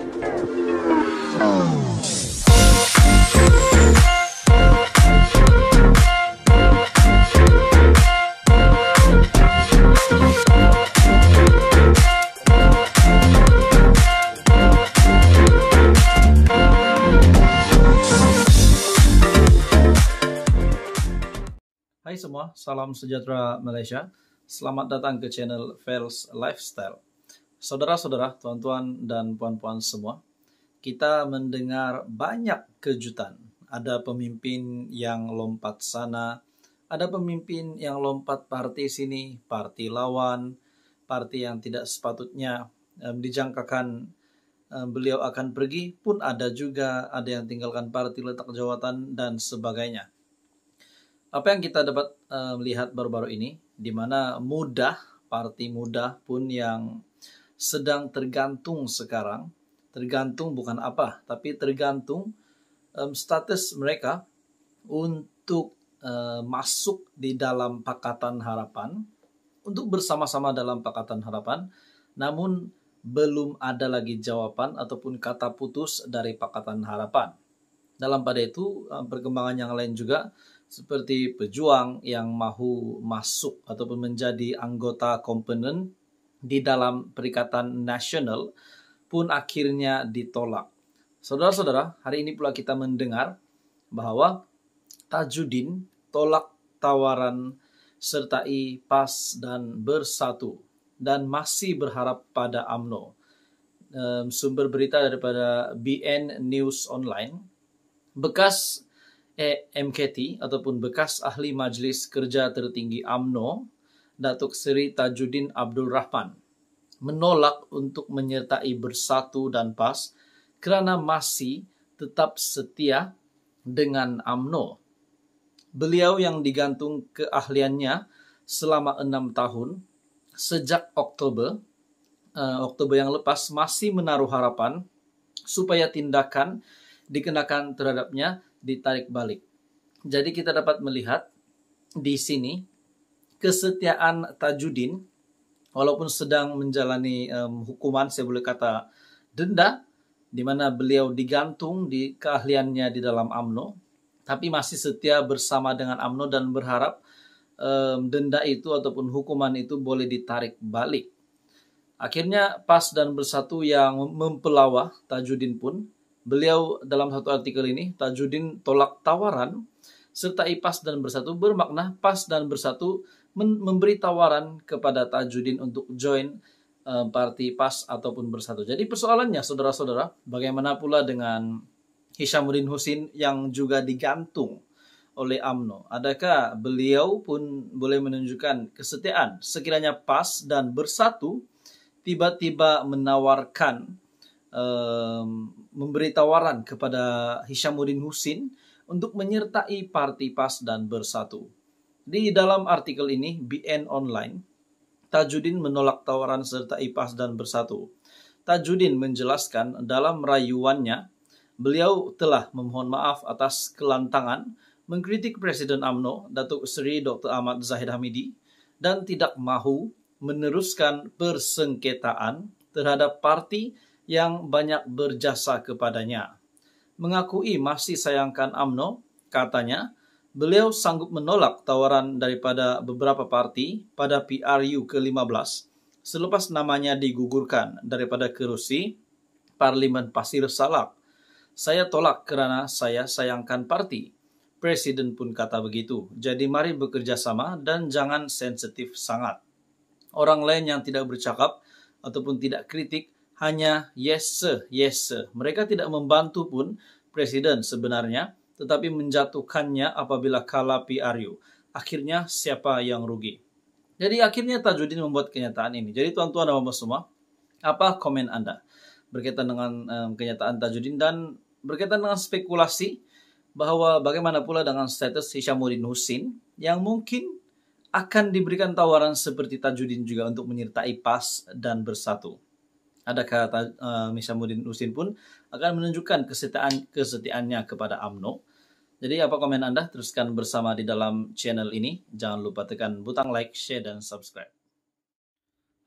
Hai semua, salam sejahtera Malaysia. Selamat datang ke channel Fels Lifestyle. Saudara-saudara, tuan-tuan dan puan-puan semua, kita mendengar banyak kejutan. Ada pemimpin yang lompat sana, ada pemimpin yang lompat parti sini, parti lawan, parti yang tidak sepatutnya um, dijangkakan um, beliau akan pergi pun ada juga, ada yang tinggalkan parti letak jawatan dan sebagainya. Apa yang kita dapat um, baru-baru ini, di mana mudah, parti mudah pun yang sedang tergantung sekarang, tergantung bukan apa, tapi tergantung um, status mereka untuk uh, masuk di dalam Pakatan Harapan, untuk bersama-sama dalam Pakatan Harapan, namun belum ada lagi jawaban ataupun kata putus dari Pakatan Harapan. Dalam pada itu, eh, perkembangan yang lain juga seperti pejuang yang mahu masuk ataupun menjadi anggota komponen di dalam Perikatan Nasional pun akhirnya ditolak. Saudara-saudara, hari ini pula kita mendengar bahwa Tajuddin tolak tawaran sertai PAS dan Bersatu dan masih berharap pada AMNO. Sumber berita daripada BN News Online, bekas e MKT ataupun bekas ahli Majlis Kerja Tertinggi AMNO Datuk Seri Tajuddin Abdul Rahman menolak untuk menyertai Bersatu dan PAS kerana masih tetap setia dengan AMNO. Beliau yang digantung keahliannya selama enam tahun sejak Oktober uh, Oktober yang lepas masih menaruh harapan supaya tindakan dikenakan terhadapnya ditarik balik. Jadi kita dapat melihat di sini kesetiaan Tajuddin, walaupun sedang menjalani um, hukuman saya boleh kata denda di mana beliau digantung di keahliannya di dalam AMNO tapi masih setia bersama dengan AMNO dan berharap um, denda itu ataupun hukuman itu boleh ditarik balik. Akhirnya PAS dan Bersatu yang mempelawa Tajuddin pun beliau dalam satu artikel ini Tajuddin tolak tawaran serta IPAS dan Bersatu bermakna PAS dan Bersatu memberi tawaran kepada Tajuddin untuk join eh, parti PAS ataupun bersatu. Jadi persoalannya saudara-saudara, bagaimana pula dengan Hishamuddin Husin yang juga digantung oleh AMNO? Adakah beliau pun boleh menunjukkan kesetiaan sekiranya PAS dan bersatu tiba-tiba menawarkan um, memberi tawaran kepada Hishamuddin Husin untuk menyertai parti PAS dan bersatu. Di dalam artikel ini, BN Online, Tajuddin menolak tawaran serta IPAS dan bersatu. Tajuddin menjelaskan dalam rayuannya, beliau telah memohon maaf atas kelantangan mengkritik Presiden AMNO, Datuk Seri Dr. Ahmad Zahid Hamidi, dan tidak mahu meneruskan persengketaan terhadap parti yang banyak berjasa kepadanya. Mengakui masih sayangkan AMNO, katanya, beliau sanggup menolak tawaran daripada beberapa parti pada PRU ke-15 selepas namanya digugurkan daripada kerusi Parlimen Pasir Salak. Saya tolak kerana saya sayangkan parti. Presiden pun kata begitu. Jadi mari bekerja sama dan jangan sensitif sangat. Orang lain yang tidak bercakap ataupun tidak kritik hanya yes sir, yes sir. Mereka tidak membantu pun presiden sebenarnya tetapi menjatuhkannya apabila kalah PRU. Akhirnya siapa yang rugi? Jadi akhirnya Tajuddin membuat kenyataan ini. Jadi tuan-tuan dan bapak semua, apa komen Anda berkaitan dengan um, kenyataan Tajuddin dan berkaitan dengan spekulasi bahwa bagaimana pula dengan status Hishamuddin Husin yang mungkin akan diberikan tawaran seperti Tajuddin juga untuk menyertai PAS dan Bersatu. Adakah uh, Misamuddin Husin pun akan menunjukkan kesetiaan kesetiaannya kepada AMNO jadi apa komen Anda? Teruskan bersama di dalam channel ini. Jangan lupa tekan butang like, share, dan subscribe.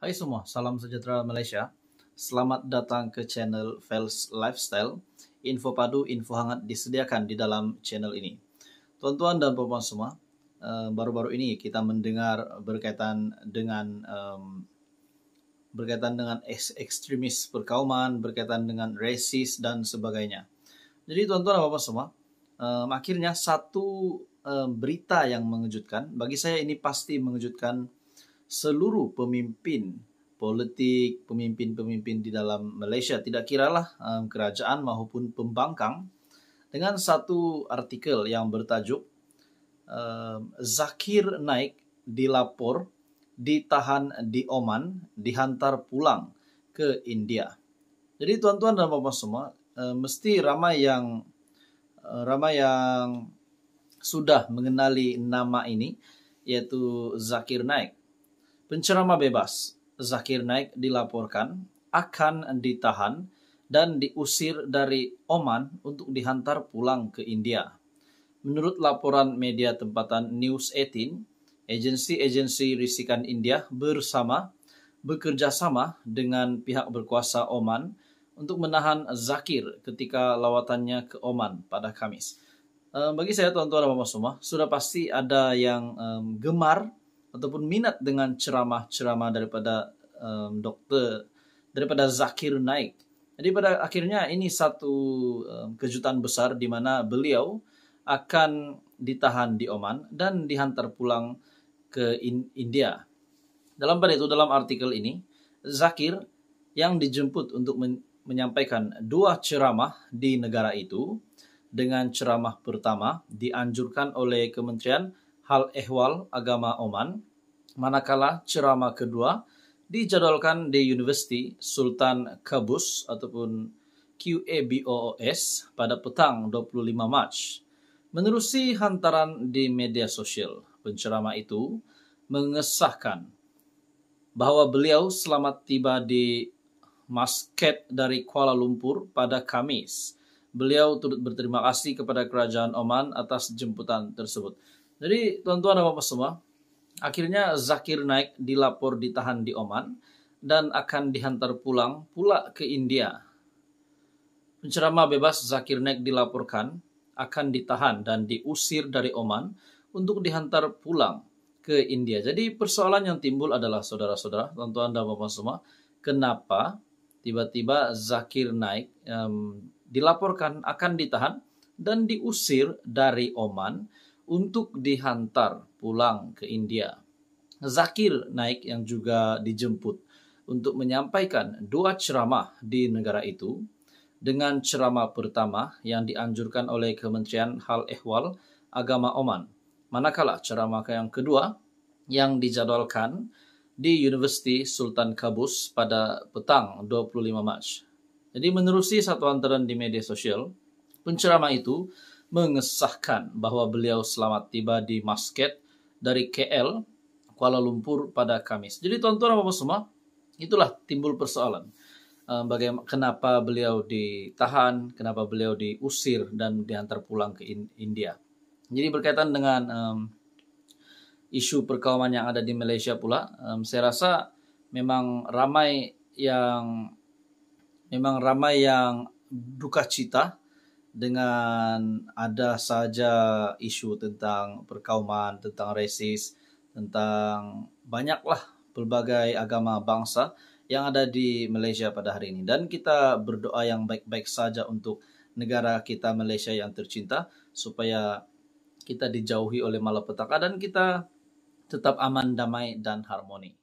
Hai semua, salam sejahtera Malaysia. Selamat datang ke channel Fels Lifestyle. Info padu, info hangat disediakan di dalam channel ini. Tuan-tuan dan puan-puan semua, eh, baru-baru ini kita mendengar berkaitan dengan berkaitan dengan ekstremis perkauman, berkaitan dengan resis dan sebagainya. Jadi tuan-tuan dan puan-puan semua, um, akhirnya satu um, berita yang mengejutkan bagi saya ini pasti mengejutkan seluruh pemimpin politik pemimpin-pemimpin di dalam Malaysia tidak kiralah um, kerajaan maupun pembangkang dengan satu artikel yang bertajuk um, Zakir Naik dilapor ditahan di Oman dihantar pulang ke India. Jadi tuan-tuan dan bapak semua, mesti ramai yang Eh, ramai yang sudah mengenali nama ini yaitu Zakir Naik. Pencerama bebas Zakir Naik dilaporkan akan ditahan dan diusir dari Oman untuk dihantar pulang ke India. Menurut laporan media tempatan News 18, agensi-agensi risikan India bersama bekerjasama dengan pihak berkuasa Oman untuk menahan Zakir ketika lawatannya ke Oman pada Kamis. Eh, bagi saya tuan-tuan dan bapak semua, sudah pasti ada yang gemar ataupun minat dengan ceramah-ceramah daripada um, dokter, daripada Zakir Naik. Jadi pada akhirnya ini satu um, kejutan besar di mana beliau akan ditahan di Oman dan dihantar pulang ke in India. Dalam pada itu dalam artikel ini, Zakir yang dijemput untuk menyampaikan dua ceramah di negara itu dengan ceramah pertama dianjurkan oleh Kementerian Hal Ehwal Agama Oman manakala ceramah kedua dijadwalkan di Universiti Sultan Qaboos ataupun QABOOS pada petang 25 Mac. Menerusi hantaran di media sosial, penceramah itu mengesahkan bahawa beliau selamat tiba di Muscat dari Kuala Lumpur pada Kamis. Beliau turut berterima kasih kepada kerajaan Oman atas jemputan tersebut. Jadi tuan-tuan dan bapak semua, akhirnya Zakir Naik dilapor ditahan di Oman dan akan dihantar pulang pula ke India. Penceramah bebas Zakir Naik dilaporkan akan ditahan dan diusir dari Oman untuk dihantar pulang ke India. Jadi persoalan yang timbul adalah saudara-saudara, tuan-tuan dan bapak semua, kenapa tiba-tiba Zakir naik um, dilaporkan akan ditahan dan diusir dari Oman untuk dihantar pulang ke India. Zakir naik yang juga dijemput untuk menyampaikan dua ceramah di negara itu dengan ceramah pertama yang dianjurkan oleh Kementerian Hal Ehwal Agama Oman. Manakala ceramah yang kedua yang dijadwalkan di Universiti Sultan Kabus pada petang 25 Mac. Jadi menerusi satu antaran di media sosial, penceramah itu mengesahkan bahwa beliau selamat tiba di Masket dari KL, Kuala Lumpur pada Kamis. Jadi tuan-tuan apa semua, itulah timbul persoalan eh, bagaimana kenapa beliau ditahan, kenapa beliau diusir dan diantar pulang ke India. Jadi berkaitan dengan um, isu perkawaman yang ada di Malaysia pula. Um, saya rasa memang ramai yang memang ramai yang duka cita dengan ada saja isu tentang perkauman, tentang rasis, tentang banyaklah pelbagai agama bangsa yang ada di Malaysia pada hari ini dan kita berdoa yang baik-baik saja untuk negara kita Malaysia yang tercinta supaya kita dijauhi oleh malapetaka dan kita tetap aman, damai, dan harmoni.